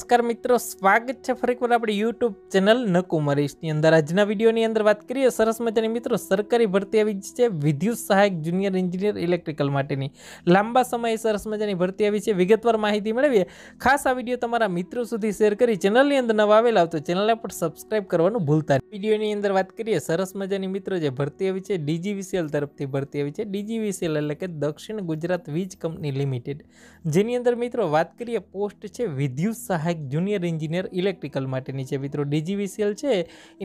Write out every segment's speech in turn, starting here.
નમસ્કાર મિત્રો સ્વાગત છે ફરી એકવાર આપણી યુટ્યુબ ચેનલ નકુમરીશની અંદર આજના વિડીયોની અંદર વાત કરીએ સરસ મજાની મિત્રો સરકારી ભરતી આવી છે વિદ્યુત સહાયક જુનિયર એન્જિનિયર ઇલેક્ટ્રિકલ માટેની લાંબા સમયે સરસ મજાની ભરતી આવી છે વિગતવાર માહિતી મેળવીએ ખાસ આ વિડીયો તમારા મિત્રો સુધી શેર કરી ચેનલની અંદર નવા આવેલા તો ચેનલને પણ સબસ્ક્રાઈબ કરવાનું ભૂલતા વિડીયોની અંદર વાત કરીએ સરસ મજાની મિત્રો જે ભરતી આવી છે ડીજીવીસીએલ તરફથી ભરતી આવી છે ડીજીવીસીએલ એટલે કે દક્ષિણ ગુજરાત વીજ કંપની લિમિટેડ જેની અંદર મિત્રો વાત કરીએ પોસ્ટ છે વિદ્યુત સહાયક જુનિયર એન્જિનિયર ઇલેક્ટ્રિકલ માટેની છે મિત્રો ડીજીવીસીએલ છે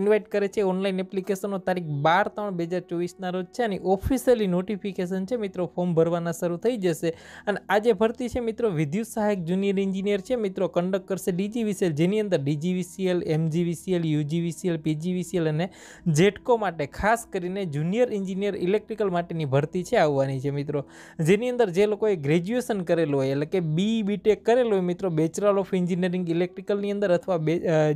ઇન્વાઇટ કરે છે ઓનલાઈન એપ્લિકેશનો તારીખ બાર ત્રણ બે હજાર ચોવીસના રોજ છે અને ઓફિશિયલી નોટિફિકેશન છે મિત્રો ફોર્મ ભરવાના શરૂ થઈ જશે અને આજે ભરતી છે મિત્રો વિદ્યુત સહાયક જુનિયર એન્જિનિયર છે મિત્રો કન્ડક્ટ કરશે ડીજીવીસીએલ જેની અંદર DGVCL MGVCL UGVCL PGVCL અને જેટકો માટે ખાસ કરીને જુનિયર એન્જિનિયર ઇલેક્ટ્રિકલ માટેની ભરતી છે આવવાની છે મિત્રો જેની અંદર જે લોકોએ ગ્રેજ્યુએશન કરેલું હોય એટલે કે બી બીટેક કરેલું હોય મિત્રો બેચરલ ઓફ એન્જિનિયરિંગ ઇલેક્ટ્રિકલની અંદર અથવા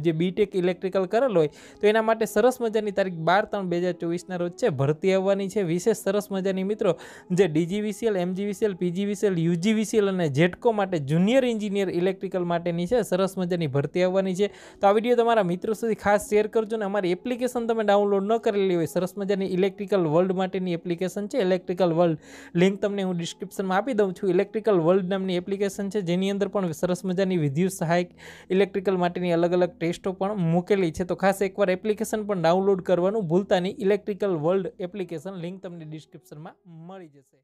જે બીટેક ઇલેક્ટ્રિકલ કરેલ હોય તો એના માટે સરસ મજાની તારીખ બાર ત્રણ બે હજાર ચોવીસના રોજ છે ભરતી આવવાની છે વિશેષ સરસ મજાની મિત્રો જે ડીજીવીસીએલ એમજીવીસીએલ પીજીવીસીએલ યુજીવીસીએલ અને જેટકો માટે જુનિયર એન્જિનિયર ઇલેક્ટ્રિકલ માટેની છે સરસ મજાની ભરતી આવવાની છે તો આ વિડીયો તમારા મિત્રો સુધી ખાસ શેર કરજો ને અમારી એપ્લિકેશન તમે ડાઉનલોડ ન કરેલી હોય સરસ મજાની ઇલેક્ટ્રિકલ વર્લ્ડ માટેની એપ્લિકેશન છે ઇલેક્ટ્રિકલ વર્લ્ડ લિંક તમને હું ડિસ્ક્રિપ્શનમાં આપી દઉં છું ઇલેક્ટ્રિકલ વર્લ્ડ નામની એપ્લિકેશન છે જેની અંદર પણ સરસ મજાની વિદ્યુત સહાયક ઇલેક્ટ્રિકલ માટેની અલગ અલગ ટેસ્ટો પણ મૂકેલી છે તો ખાસ એકવાર એપ્લિકેશન પણ ડાઉનલોડ કરવાનું ભૂલતા નહીં ઇલેક્ટ્રિકલ વર્લ્ડ એપ્લિકેશન લિંક તમને ડિસ્ક્રિપ્શનમાં મળી જશે